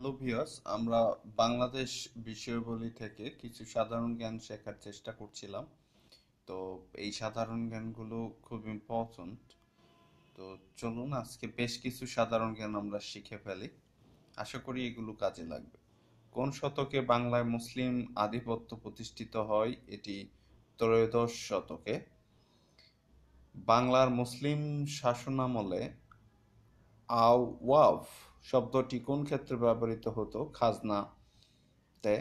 hello viewers আমরা বাংলাদেশ বিষয়বলী থেকে কিছু সাধারণ জ্ঞান শেখার চেষ্টা করছিলাম তো এই সাধারণ জ্ঞানগুলো খুব ইম্পর্টেন্ট তো চলুন আজকে বেশ কিছু সাধারণ জ্ঞান আমরা শিখে ফেলি আশা করি এগুলো কাজে লাগবে কোন শতকে বাংলায় মুসলিম আধিপত্য প্রতিষ্ঠিত হয় এটি ত্রয়োদশ শতকে বাংলার মুসলিম শাসনামলে আওয়াফ শব্দটি কোন ক্ষেত্রে ব্যবহৃত হতো খাজনা তে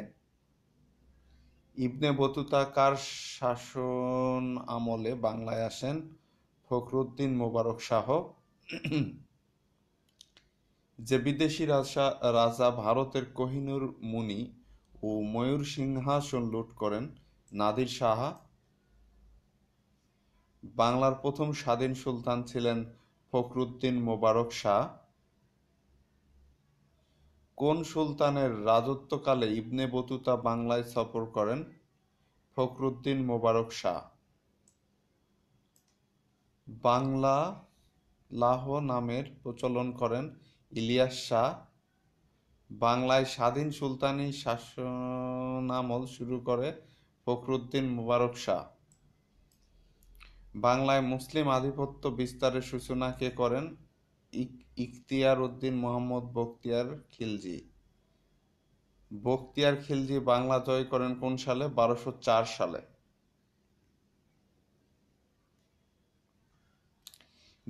ইবনে বতুতা কার শাসন আমলে বাংলায় আসেন ফখরুদ্দিন মোবারক শাহ যে বিদেশি রাজা রাজা ভারতের কোহিনুর মুনি ও ময়ূর সিংহাসন লুট করেন নাদির সাহা বাংলার প্রথম স্বাধীন সুলতান ছিলেন ফখরুদ্দিন মোবারক শাহ কোন সুলতানের রাজত্বকালে ইবনে বতুতা বাংলায় সফর করেন ফখরুদ্দিন মোবারক শাহ বাংলা লাহ নামের প্রচলন করেন ইলিয়াস শাহ বাংলায় স্বাধীন সুলতানি শাসনামল শুরু করে ফখরুদ্দিন মুবারক শাহ বাংলায় মুসলিম আধিপত্য বিস্তারের সূচনা কে করেন ইখতিয়ার উদ্দিন মোহাম্মদ বখতিয়ার খিলজি বখতিয়ার খিলজি বাংলা জয় করেন কোন সালে বারোশো চার সালে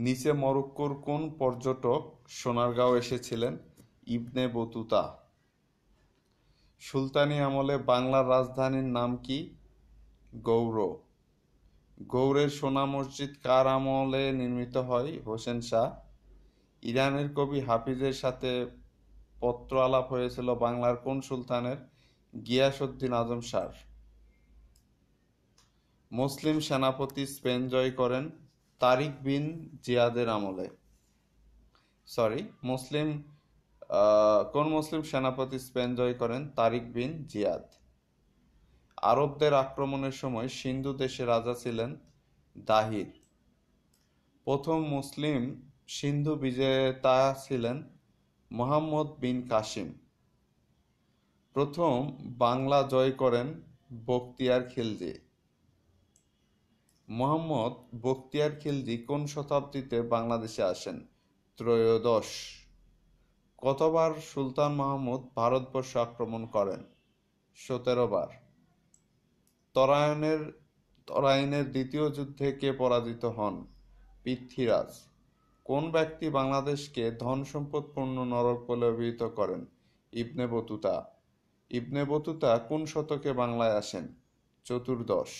নিচে মরক্কোর কোন পর্যটক সোনারগাঁও এসেছিলেন ইবনে বতুতা সুলতানি আমলে বাংলার রাজধানীর নাম কি গৌর গৌরের সোনা মসজিদ কার আমলে নির্মিত হয় হোসেন শাহ ইরানের কবি হাফিজের সাথে পত্র আলাপ হয়েছিল বাংলার কোন সুলতানের গিয়াসুদ্দিন আজম শাহ মুসলিম সেনাপতি স্পেন জয় করেন তারিক বিন জিয়াদের আমলে সরি মুসলিম কোন মুসলিম সেনাপতি স্পেন জয় করেন তারিক বিন জিয়াদ আরবদের আক্রমণের সময় সিন্ধু দেশে রাজা ছিলেন দাহির প্রথম মুসলিম সিন্ধু বিজেতা ছিলেন মোহাম্মদ বিন কাসিম প্রথম বাংলা জয় করেন বখতিয়ার খিলজি মোহাম্মদ বখতিয়ার খিলজি কোন শতাব্দীতে বাংলাদেশে আসেন ত্রয়োদশ কতবার সুলতান মাহমুদ ভারতবর্ষ আক্রমণ করেন সতেরো বার তরায়নের তরাইনের দ্বিতীয় যুদ্ধে কে পরাজিত হন পৃথ্বীরাজ কোন ব্যক্তি বাংলাদেশকে ধন সম্পদপূর্ণ নরক বলে অভিহিত করেন ইবনে বতুতা ইবনে বতুতা কোন শতকে বাংলায় আসেন চতুর্দশ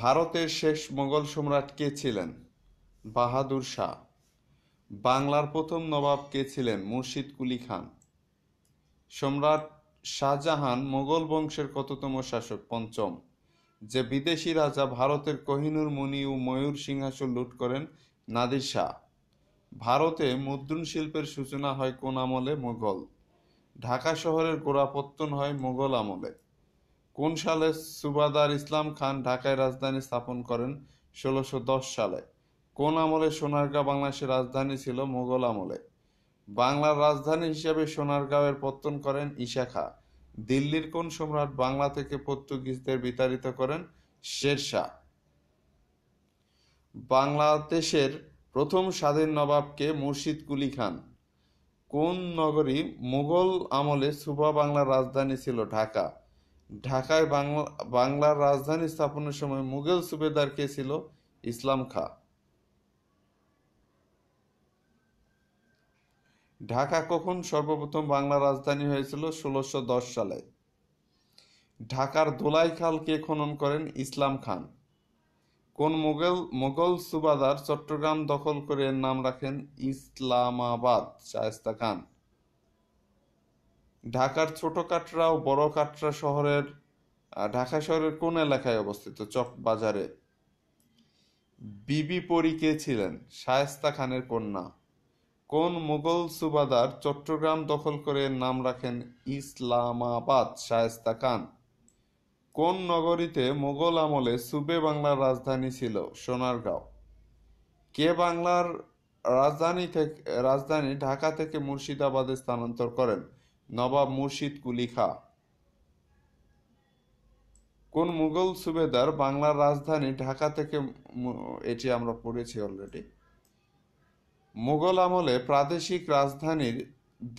ভারতের শেষ মোগল সম্রাট কে ছিলেন বাহাদুর শাহ বাংলার প্রথম নবাব কে ছিলেন মুর্শিদ কুলি খান সম্রাট শাহজাহান মোগল বংশের কততম শাসক পঞ্চম যে বিদেশি রাজা ভারতের কহিনুর মুনি ও ময়ূর সিংহাসন লুট করেন নাদির শাহ ভারতে মুদ্রণ শিল্পের সূচনা হয় কোন আমলে মোগল ঢাকা শহরের গোড়াপত্তন হয় মোগল আমলে কোন সালে সুবাদার ইসলাম খান ঢাকায় রাজধানী স্থাপন করেন ষোলোশো সালে কোন আমলে সোনারগাঁ বাংলাদেশের রাজধানী ছিল মোগল আমলে বাংলার রাজধানী হিসাবে সোনারগাঁওয়ের পত্তন করেন ঈশা খা দিল্লির কোন সম্রাট বাংলা থেকে পর্তুগিজদের বিতাড়িত করেন শের শাহ বাংলাদেশের প্রথম স্বাধীন নবাবকে মুর্শিদ কুলি খান কোন নগরী মুঘল আমলে সুবা বাংলার রাজধানী ছিল ঢাকা ঢাকায় বাংলা বাংলার রাজধানী স্থাপনের সময় মুঘল সুবেদার কে ছিল ইসলাম খা ঢাকা কখন সর্বপ্রথম বাংলার রাজধানী হয়েছিল ষোলোশো সালে ঢাকার দোলাই খালকে খনন করেন ইসলাম খান কোন মোগল মোগল সুবাদার চট্টগ্রাম দখল করে এর নাম রাখেন ইসলামাবাদ শায়স্তা খান ঢাকার ছোট কাটরা ও বড় কাটরা শহরের ঢাকা শহরের কোন এলাকায় অবস্থিত চক বাজারে বিবি পরী কে ছিলেন শায়স্তা খানের কন্যা কোন মুঘল সুবাদার চট্টগ্রাম দখল করে নাম রাখেন ইসলামাবাদ শায়েস্তা খান কোন নগরীতে মোগল আমলে সুবে বাংলার রাজধানী ছিল সোনারগাঁও কে বাংলার রাজধানী থেকে রাজধানী ঢাকা থেকে মুর্শিদাবাদে স্থানান্তর করেন নবাব মুর্শিদ কুলি খা কোন মুঘল সুবেদার বাংলার রাজধানী ঢাকা থেকে এটি আমরা পড়েছি অলরেডি মোগল আমলে প্রাদেশিক রাজধানীর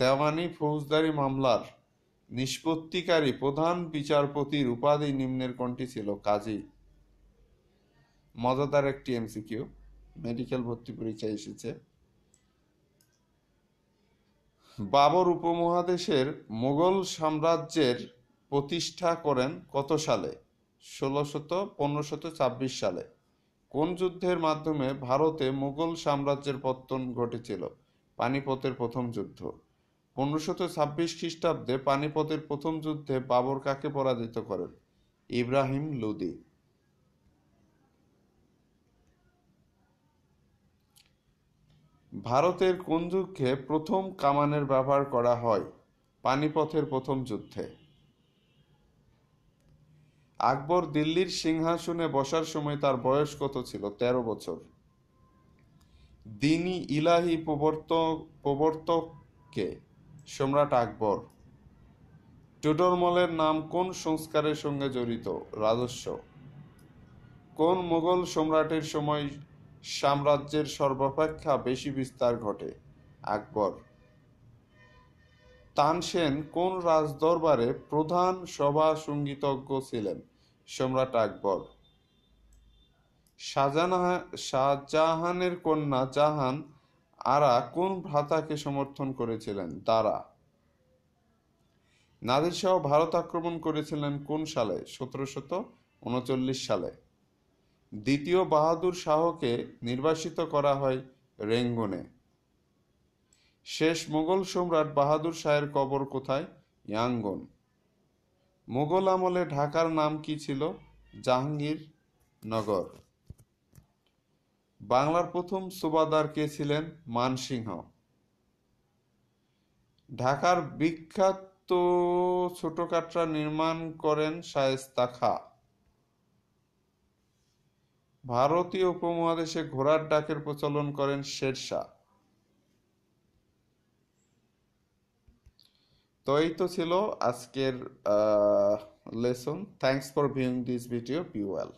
দেওয়ানি ফৌজদারি মামলার নিষ্পত্তিকারী প্রধান বিচারপতির উপাধি নিম্নের কোনটি ছিল কাজী মজাদার একটি এমসিকিউ মেডিকেল ভর্তি পরীক্ষায় এসেছে বাবর উপমহাদেশের মোগল সাম্রাজ্যের প্রতিষ্ঠা করেন কত সালে ষোলোশত পনেরোশত ছাব্বিশ সালে কোন যুদ্ধের মাধ্যমে ভারতে মুঘল সাম্রাজ্যের পত্তন ঘটেছিল পানিপথের প্রথম যুদ্ধ পনেরোশত ছাব্বিশ খ্রিস্টাব্দে পানিপথের প্রথম যুদ্ধে বাবর কাকে পরাজিত করেন ইব্রাহিম লুদি ভারতের কোন যুদ্ধে প্রথম কামানের ব্যবহার করা হয় পানিপথের প্রথম যুদ্ধে আকবর দিল্লির সিংহাসনে বসার সময় তার বয়স কত ছিল ১৩ বছর দিনী ইলাহি প্রবর্তক প্রবর্তককে সম্রাট আকবর টোডরমলের নাম কোন সংস্কারের সঙ্গে জড়িত রাজস্ব কোন মোগল সম্রাটের সময় সাম্রাজ্যের সর্বাপেক্ষা বেশি বিস্তার ঘটে আকবর তানসেন কোন রাজদরবারে প্রধান সভা সঙ্গীতজ্ঞ ছিলেন সম্রাট আকবর শাহজাহান শাহজাহানের কন্যা জাহান আরা কোন ভ্রাতাকে সমর্থন করেছিলেন তারা নাদির শাহ ভারত আক্রমণ করেছিলেন কোন সালে সতেরোশত উনচল্লিশ সালে দ্বিতীয় বাহাদুর শাহকে নির্বাসিত করা হয় রেঙ্গনে শেষ মোগল সম্রাট বাহাদুর শাহের কবর কোথায় ইয়াঙ্গন মোগল আমলে ঢাকার নাম কি ছিল জাহাঙ্গীরনগর বাংলার প্রথম সুবাদার কে ছিলেন মানসিংহ ঢাকার বিখ্যাত ছোট কাটরা নির্মাণ করেন শায়েস্তা খা ভারতীয় উপমহাদেশে ঘোড়ার ডাকের প্রচলন করেন শেরশাহ তো এই তো ছিল আজকের lesson thanks for viewing this video be well